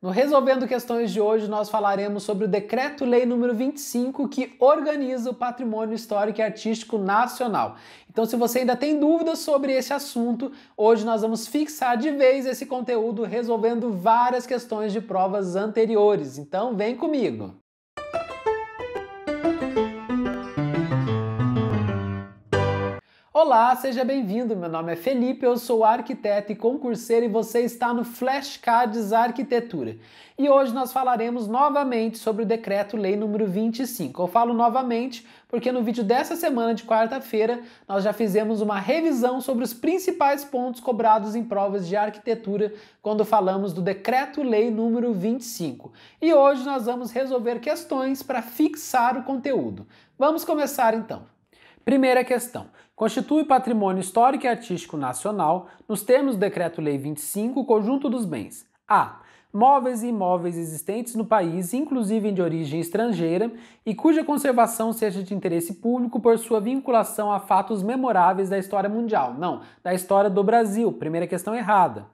No Resolvendo Questões de hoje, nós falaremos sobre o Decreto-Lei número 25, que organiza o patrimônio histórico e artístico nacional. Então, se você ainda tem dúvidas sobre esse assunto, hoje nós vamos fixar de vez esse conteúdo resolvendo várias questões de provas anteriores. Então, vem comigo! Olá, seja bem-vindo. Meu nome é Felipe, eu sou arquiteto e concurseiro e você está no Flashcards Arquitetura. E hoje nós falaremos novamente sobre o decreto-lei número 25. Eu falo novamente porque no vídeo dessa semana de quarta-feira nós já fizemos uma revisão sobre os principais pontos cobrados em provas de arquitetura quando falamos do decreto-lei número 25. E hoje nós vamos resolver questões para fixar o conteúdo. Vamos começar então. Primeira questão. Constitui patrimônio histórico e artístico nacional, nos termos do Decreto-Lei 25, o conjunto dos bens. A. Móveis e imóveis existentes no país, inclusive de origem estrangeira, e cuja conservação seja de interesse público por sua vinculação a fatos memoráveis da história mundial. Não, da história do Brasil. Primeira questão errada.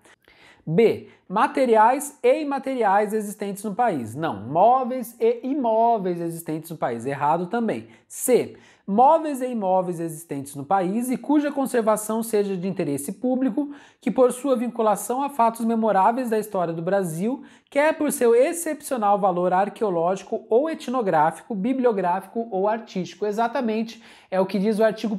B materiais e imateriais existentes no país. Não, móveis e imóveis existentes no país. Errado também. C. Móveis e imóveis existentes no país e cuja conservação seja de interesse público, que por sua vinculação a fatos memoráveis da história do Brasil, quer é por seu excepcional valor arqueológico ou etnográfico, bibliográfico ou artístico. Exatamente é o que diz o artigo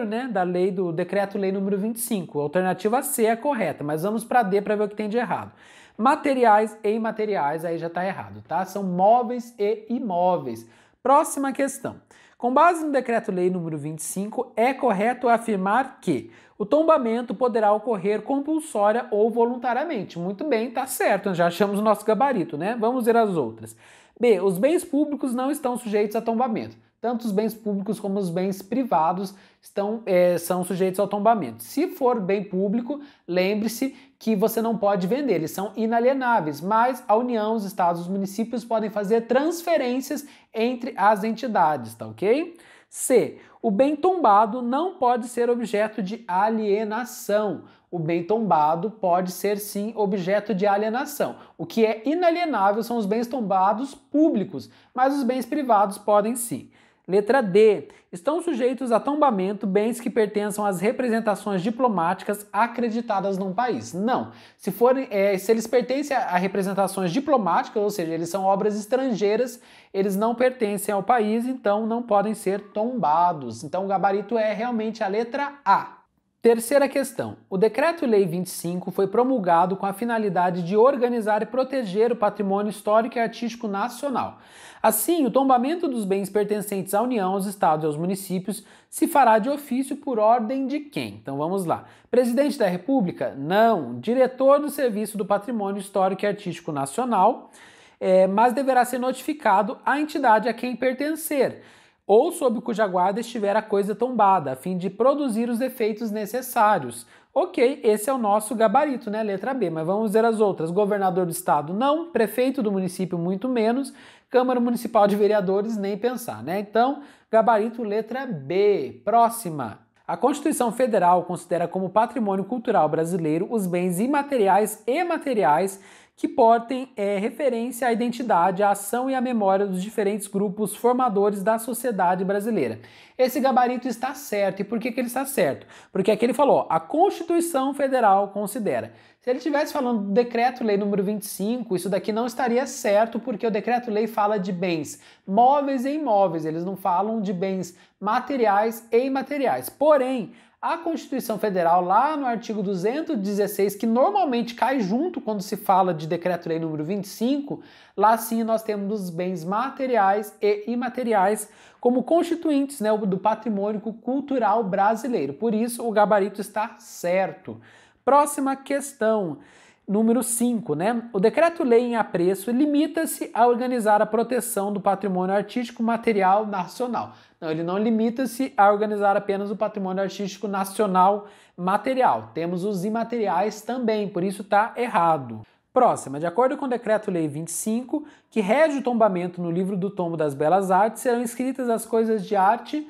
1 né, da lei do decreto-lei número 25. A alternativa C é correta, mas vamos para D para ver o que tem de errado errado. Materiais e imateriais aí já está errado, tá? São móveis e imóveis. Próxima questão. Com base no decreto-lei número 25, é correto afirmar que o tombamento poderá ocorrer compulsória ou voluntariamente. Muito bem, tá certo, já achamos o nosso gabarito, né? Vamos ver as outras. B. Os bens públicos não estão sujeitos a tombamento. Tanto os bens públicos como os bens privados estão, é, são sujeitos ao tombamento. Se for bem público, lembre-se que você não pode vender, eles são inalienáveis, mas a União, os estados, os municípios podem fazer transferências entre as entidades, tá ok? C. O bem tombado não pode ser objeto de alienação. O bem tombado pode ser sim objeto de alienação. O que é inalienável são os bens tombados públicos, mas os bens privados podem sim. Letra D. Estão sujeitos a tombamento bens que pertençam às representações diplomáticas acreditadas num país. Não. Se, forem, é, se eles pertencem a representações diplomáticas, ou seja, eles são obras estrangeiras, eles não pertencem ao país, então não podem ser tombados. Então o gabarito é realmente a letra A. Terceira questão. O Decreto-Lei 25 foi promulgado com a finalidade de organizar e proteger o patrimônio histórico e artístico nacional. Assim, o tombamento dos bens pertencentes à União, aos Estados e aos municípios se fará de ofício por ordem de quem? Então vamos lá. Presidente da República? Não. Diretor do Serviço do Patrimônio Histórico e Artístico Nacional, é, mas deverá ser notificado à entidade a quem pertencer ou sob cuja guarda estiver a coisa tombada, a fim de produzir os efeitos necessários. Ok, esse é o nosso gabarito, né? Letra B, mas vamos ver as outras. Governador do estado, não. Prefeito do município, muito menos. Câmara Municipal de Vereadores, nem pensar, né? Então, gabarito letra B. Próxima. A Constituição Federal considera como patrimônio cultural brasileiro os bens imateriais e materiais que portem é, referência à identidade, à ação e à memória dos diferentes grupos formadores da sociedade brasileira. Esse gabarito está certo. E por que, que ele está certo? Porque aqui ele falou: a Constituição Federal considera. Se ele estivesse falando do decreto-lei número 25, isso daqui não estaria certo, porque o decreto-lei fala de bens móveis e imóveis, eles não falam de bens materiais e imateriais. Porém, a Constituição Federal, lá no artigo 216, que normalmente cai junto quando se fala de Decreto-Lei número 25, lá sim nós temos os bens materiais e imateriais como constituintes né, do patrimônio cultural brasileiro. Por isso, o gabarito está certo. Próxima questão, número 5, né? O decreto-lei em apreço limita-se a organizar a proteção do patrimônio artístico material nacional. Não, ele não limita-se a organizar apenas o patrimônio artístico nacional material. Temos os imateriais também, por isso está errado. Próxima, de acordo com o Decreto-Lei 25, que rege o tombamento no livro do Tombo das Belas Artes, serão escritas as coisas de arte.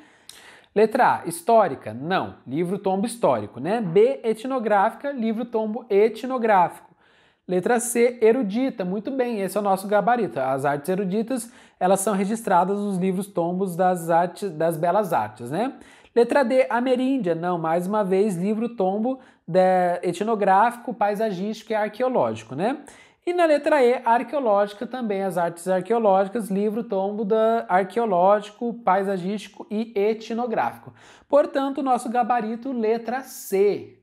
Letra A, histórica? Não, livro tombo histórico, né? B, etnográfica, livro tombo etnográfico. Letra C, erudita. Muito bem, esse é o nosso gabarito. As artes eruditas, elas são registradas nos livros tombos das artes, das belas artes, né? Letra D, ameríndia. Não, mais uma vez, livro tombo etnográfico, paisagístico e arqueológico, né? E na letra E, arqueológica também, as artes arqueológicas, livro tombo da arqueológico, paisagístico e etnográfico. Portanto, nosso gabarito, letra C.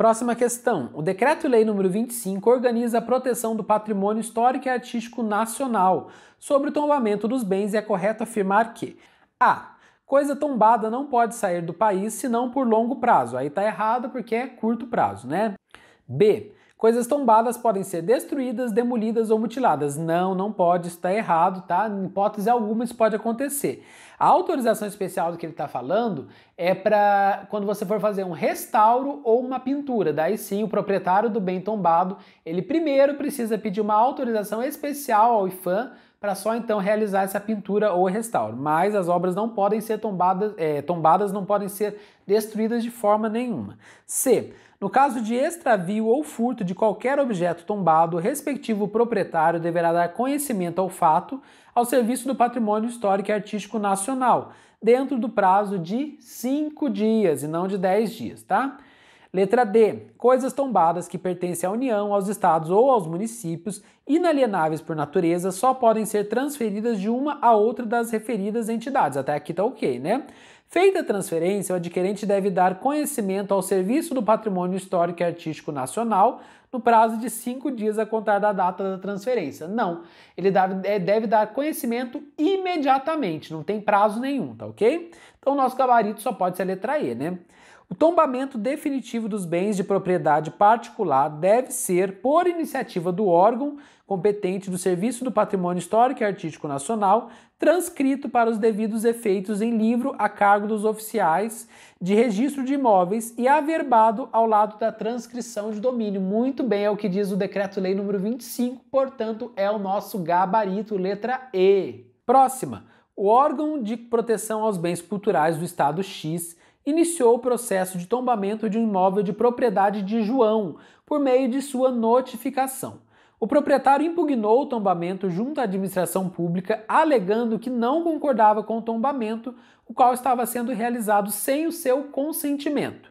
Próxima questão. O Decreto-Lei nº 25 organiza a proteção do patrimônio histórico e artístico nacional sobre o tombamento dos bens é correto afirmar que a coisa tombada não pode sair do país senão por longo prazo. Aí tá errado porque é curto prazo, né? B. Coisas tombadas podem ser destruídas, demolidas ou mutiladas. Não, não pode, isso está errado, tá? Em hipótese alguma isso pode acontecer. A autorização especial do que ele está falando é para quando você for fazer um restauro ou uma pintura. Daí sim, o proprietário do bem tombado, ele primeiro precisa pedir uma autorização especial ao IFAM para só então realizar essa pintura ou restauro. Mas as obras não podem ser tombadas, é, tombadas não podem ser destruídas de forma nenhuma. C. No caso de extravio ou furto de qualquer objeto tombado, o respectivo proprietário deverá dar conhecimento ao fato ao Serviço do Patrimônio Histórico e Artístico Nacional, dentro do prazo de 5 dias e não de 10 dias, tá? Letra D. Coisas tombadas que pertencem à União, aos estados ou aos municípios, inalienáveis por natureza, só podem ser transferidas de uma a outra das referidas entidades. Até aqui tá ok, né? Feita a transferência, o adquirente deve dar conhecimento ao Serviço do Patrimônio Histórico e Artístico Nacional no prazo de cinco dias a contar da data da transferência. Não, ele é, deve dar conhecimento imediatamente, não tem prazo nenhum, tá ok? Então, nosso gabarito só pode ser a letra E, né? O tombamento definitivo dos bens de propriedade particular deve ser por iniciativa do órgão competente do Serviço do Patrimônio Histórico e Artístico Nacional, transcrito para os devidos efeitos em livro a cargo dos oficiais de registro de imóveis e averbado ao lado da transcrição de domínio. Muito bem, é o que diz o decreto-lei número 25, portanto, é o nosso gabarito, letra E. Próxima. O órgão de proteção aos bens culturais do Estado X iniciou o processo de tombamento de um imóvel de propriedade de João por meio de sua notificação. O proprietário impugnou o tombamento junto à administração pública, alegando que não concordava com o tombamento, o qual estava sendo realizado sem o seu consentimento.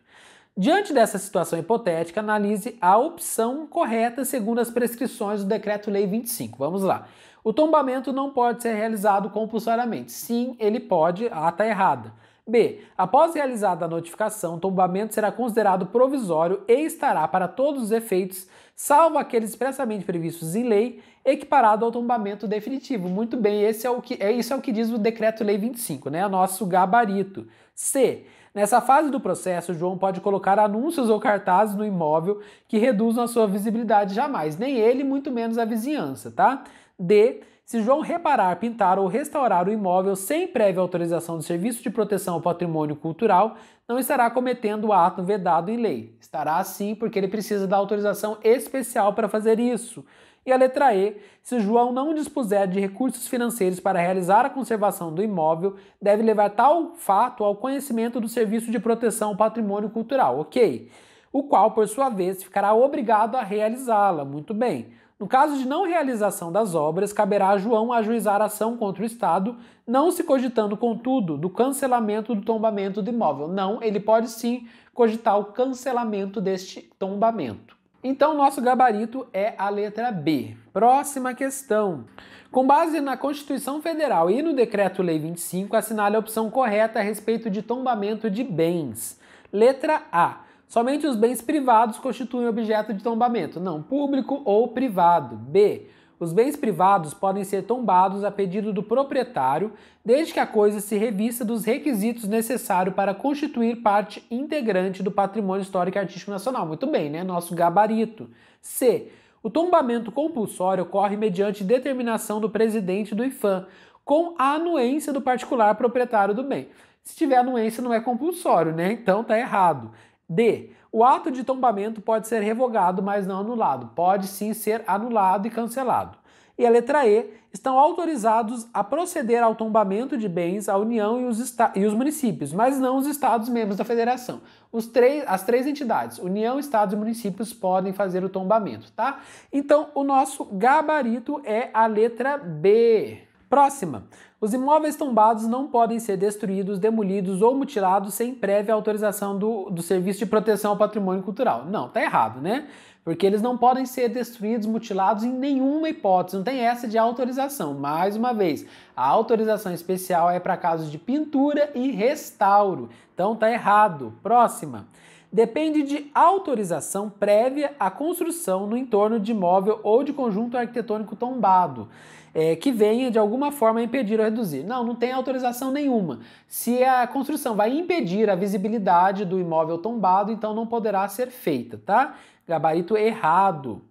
Diante dessa situação hipotética, analise a opção correta segundo as prescrições do Decreto-Lei 25. Vamos lá. O tombamento não pode ser realizado compulsoriamente. Sim, ele pode, a ah, ata tá errada. B. Após realizada a notificação, o tombamento será considerado provisório e estará, para todos os efeitos, salvo aqueles expressamente previstos em lei, equiparado ao tombamento definitivo. Muito bem, esse é o que é isso é o que diz o decreto-lei 25, né? Nosso gabarito. C. Nessa fase do processo, João pode colocar anúncios ou cartazes no imóvel que reduzam a sua visibilidade jamais, nem ele, muito menos a vizinhança, tá? D se João reparar, pintar ou restaurar o imóvel sem prévia autorização do Serviço de Proteção ao Patrimônio Cultural, não estará cometendo o ato vedado em lei. Estará sim, porque ele precisa da autorização especial para fazer isso. E a letra E, se João não dispuser de recursos financeiros para realizar a conservação do imóvel, deve levar tal fato ao conhecimento do Serviço de Proteção ao Patrimônio Cultural, ok? O qual, por sua vez, ficará obrigado a realizá-la. Muito bem. No caso de não realização das obras, caberá a João ajuizar a ação contra o Estado, não se cogitando, contudo, do cancelamento do tombamento do imóvel. Não, ele pode sim cogitar o cancelamento deste tombamento. Então, nosso gabarito é a letra B. Próxima questão. Com base na Constituição Federal e no Decreto-Lei 25, assinale a opção correta a respeito de tombamento de bens. Letra A. Somente os bens privados constituem objeto de tombamento, não público ou privado. B. Os bens privados podem ser tombados a pedido do proprietário, desde que a coisa se revista dos requisitos necessários para constituir parte integrante do patrimônio histórico e artístico nacional. Muito bem, né? Nosso gabarito. C. O tombamento compulsório ocorre mediante determinação do presidente do IFAM, com a anuência do particular proprietário do bem. Se tiver anuência, não é compulsório, né? Então tá errado. D. O ato de tombamento pode ser revogado, mas não anulado. Pode sim ser anulado e cancelado. E a letra E. Estão autorizados a proceder ao tombamento de bens a União e os, e os municípios, mas não os Estados membros da Federação. Os as três entidades, União, Estados e municípios, podem fazer o tombamento, tá? Então, o nosso gabarito é a letra B. Próxima. Os imóveis tombados não podem ser destruídos, demolidos ou mutilados sem prévia autorização do, do Serviço de Proteção ao Patrimônio Cultural. Não, tá errado, né? Porque eles não podem ser destruídos, mutilados em nenhuma hipótese, não tem essa de autorização. Mais uma vez, a autorização especial é para casos de pintura e restauro. Então tá errado. Próxima depende de autorização prévia à construção no entorno de imóvel ou de conjunto arquitetônico tombado é, que venha de alguma forma impedir ou reduzir. Não, não tem autorização nenhuma. Se a construção vai impedir a visibilidade do imóvel tombado, então não poderá ser feita, tá? Gabarito errado.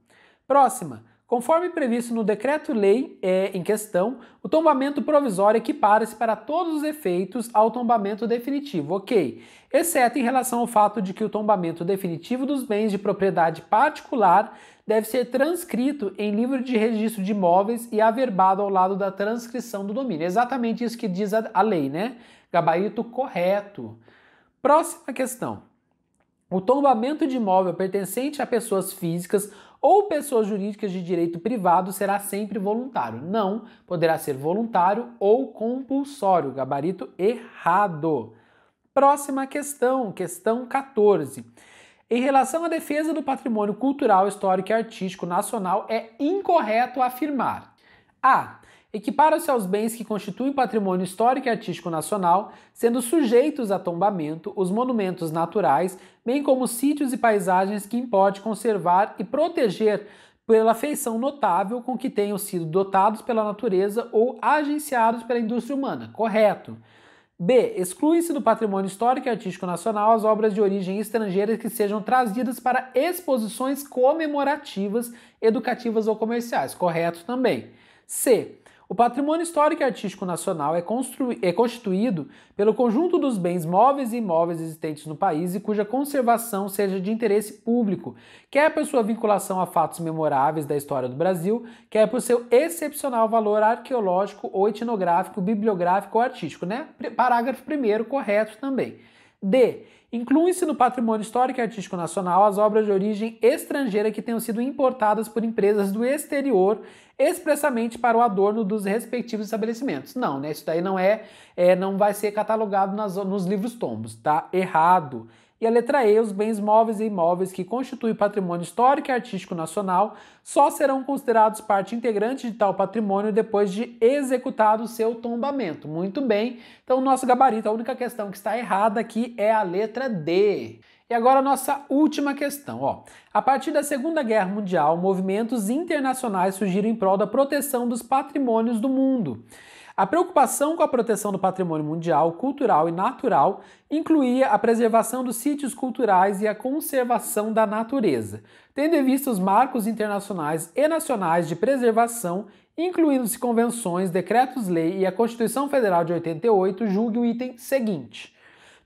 Próxima. Conforme previsto no decreto-lei é, em questão, o tombamento provisório equipara-se para todos os efeitos ao tombamento definitivo, ok? Exceto em relação ao fato de que o tombamento definitivo dos bens de propriedade particular deve ser transcrito em livro de registro de imóveis e averbado ao lado da transcrição do domínio. exatamente isso que diz a, a lei, né? Gabarito correto. Próxima questão. O tombamento de imóvel pertencente a pessoas físicas ou pessoas jurídicas de direito privado será sempre voluntário. Não, poderá ser voluntário ou compulsório. Gabarito errado. Próxima questão, questão 14. Em relação à defesa do patrimônio cultural, histórico e artístico nacional, é incorreto afirmar: A equipara-se aos bens que constituem patrimônio histórico e artístico nacional, sendo sujeitos a tombamento os monumentos naturais, bem como sítios e paisagens que pode conservar e proteger pela feição notável com que tenham sido dotados pela natureza ou agenciados pela indústria humana. Correto. B. Excluem-se do patrimônio histórico e artístico nacional as obras de origem estrangeira que sejam trazidas para exposições comemorativas, educativas ou comerciais. Correto também. C. O patrimônio histórico e artístico nacional é, é, constituído pelo conjunto dos bens móveis e imóveis existentes no país e cuja conservação seja de interesse público, quer por sua vinculação a fatos memoráveis da história do Brasil, quer por seu excepcional valor arqueológico ou etnográfico, bibliográfico ou artístico, né? Parágrafo primeiro correto também. D. Incluem-se no patrimônio histórico e artístico nacional as obras de origem estrangeira que tenham sido importadas por empresas do exterior expressamente para o adorno dos respectivos estabelecimentos. Não, né? Isso daí não é, é não vai ser catalogado nas, nos livros tombos, tá? Errado. E a letra E, os bens móveis e imóveis que constituem patrimônio histórico e artístico nacional só serão considerados parte integrante de tal patrimônio depois de executado seu tombamento. Muito bem, então nosso gabarito, a única questão que está errada aqui é a letra D. E agora nossa última questão, ó. A partir da Segunda Guerra Mundial, movimentos internacionais surgiram em prol da proteção dos patrimônios do mundo. A preocupação com a proteção do patrimônio mundial, cultural e natural incluía a preservação dos sítios culturais e a conservação da natureza, tendo em vista os marcos internacionais e nacionais de preservação, incluindo-se convenções, decretos-lei e a Constituição Federal de 88, julgue o item seguinte.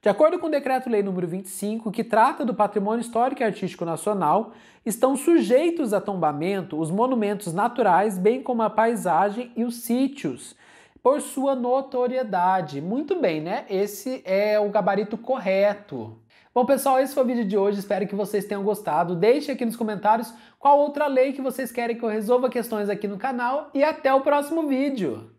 De acordo com o Decreto-Lei nº 25, que trata do patrimônio histórico e artístico nacional, estão sujeitos a tombamento os monumentos naturais, bem como a paisagem e os sítios, por sua notoriedade. Muito bem, né? Esse é o gabarito correto. Bom, pessoal, esse foi o vídeo de hoje. Espero que vocês tenham gostado. Deixe aqui nos comentários qual outra lei que vocês querem que eu resolva questões aqui no canal e até o próximo vídeo.